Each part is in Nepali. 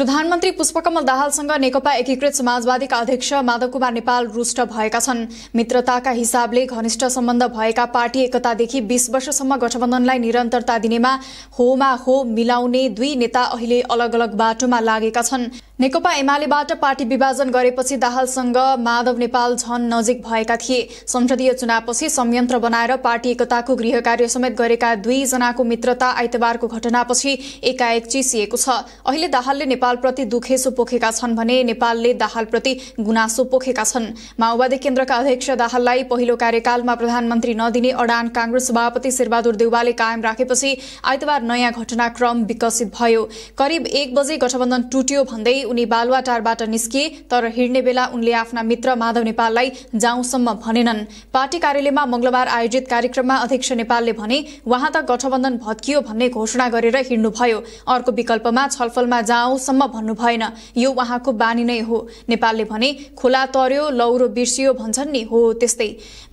प्रधानमन्त्री पुष्पकमल दाहालसँग नेकपा एकीकृत समाजवादीका अध्यक्ष माधव कुमार नेपाल रुष्ट भएका छन् मित्रताका हिसाबले घनिष्ठ सम्बन्ध भएका पार्टी एकतादेखि बीस वर्षसम्म गठबन्धनलाई निरन्तरता दिनेमा होमा हो मिलाउने दुई नेता अहिले अलग अलग बाटोमा लागेका छन् नेकपा एमालेबाट पार्टी विभाजन गरेपछि दाहालसँग माधव नेपाल झन नजिक भएका थिए संसदीय चुनावपछि संयन्त्र बनाएर पार्टी एकताको गृह कार्य समेत गरेका दुईजनाको मित्रता आइतबारको घटनापछि एकाएक चिसिएको छ अहिले दाहालले नेपालप्रति दुखेसो पोखेका छन् भने नेपालले दाहालप्रति गुनासो पोखेका छन् माओवादी केन्द्रका अध्यक्ष दाहाललाई पहिलो कार्यकालमा प्रधानमन्त्री नदिने अडान कांग्रेस सभापति शेरबहादुर देउवाले कायम राखेपछि आइतबार नयाँ घटनाक्रम विकसित भयो करिब एक बजे गठबन्धन टुट्यो भन्दै उनी बालुवाटारबाट निस्किए तर हिँड्ने बेला उनले आफ्ना मित्र माधव नेपाललाई जाउँसम्म भनेनन् पार्टी कार्यालयमा मंगलबार आयोजित कार्यक्रममा अध्यक्ष नेपालले भने वहाँ त गठबन्धन भत्कियो भन्ने घोषणा गरेर हिँड्नुभयो अर्को विकल्पमा छलफलमा जाउँसम्म सम्म भन्नु भएन यो उहाँको बानी नै हो नेपालले भने खोला तर्यो लौरो बिर्सियो भन्छन् नि हो त्यस्तै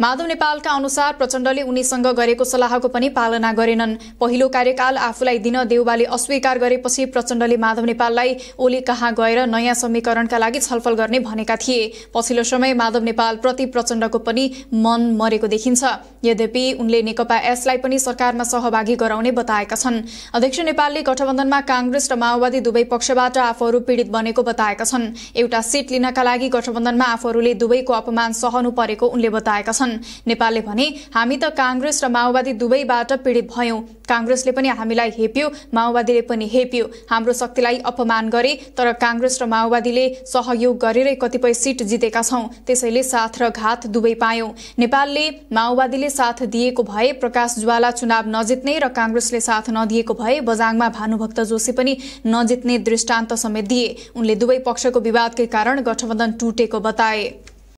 माधव नेपालका अनुसार प्रचण्डले उनीसँग गरेको सल्लाहको पनि पालना गरेनन् पहिलो कार्यकाल आफूलाई दिन देउबाले अस्वीकार गरेपछि प्रचण्डले माधव नेपाललाई ओली कहाँ गएर नयाँ समीकरणका लागि छलफल गर्ने भनेका थिए पछिल्लो समय माधव नेपाल प्रति प्रचण्डको पनि मन मरेको देखिन्छ यद्यपि उनले नेकपा एसलाई पनि सरकारमा सहभागी गराउने बताएका छन् अध्यक्ष नेपालले गठबन्धनमा काङ्ग्रेस र माओवादी दुवै पक्षबाट घटनाबाट आफूहरू पीड़ित बनेको बताएका छन् एउटा सीट लिनका लागि गठबन्धनमा आफूहरूले दुवैको अपमान सहनु परेको उनले बताएका छन् नेपालले भने हामी त काँग्रेस र माओवादी दुवैबाट पीड़ित भयौं काँग्रेसले पनि हामीलाई हेप्यो माओवादीले पनि हेप्यो हाम्रो शक्तिलाई अपमान गरे तर कांग्रेस र माओवादीले सहयोग गरेरै कतिपय सीट जितेका छौं त्यसैले साथ र घात दुवै पायौं नेपालले माओवादीले साथ दिएको भए प्रकाश ज्वाला चुनाव नजित्ने र काँग्रेसले साथ नदिएको भए बजाङमा भानुभक्त जोशी पनि नजित्ने दृष्टान्त वृत्तान्त समेत दिए उनले दुवै पक्षको विवादकै कारण गठबन्धन टुटेको बताए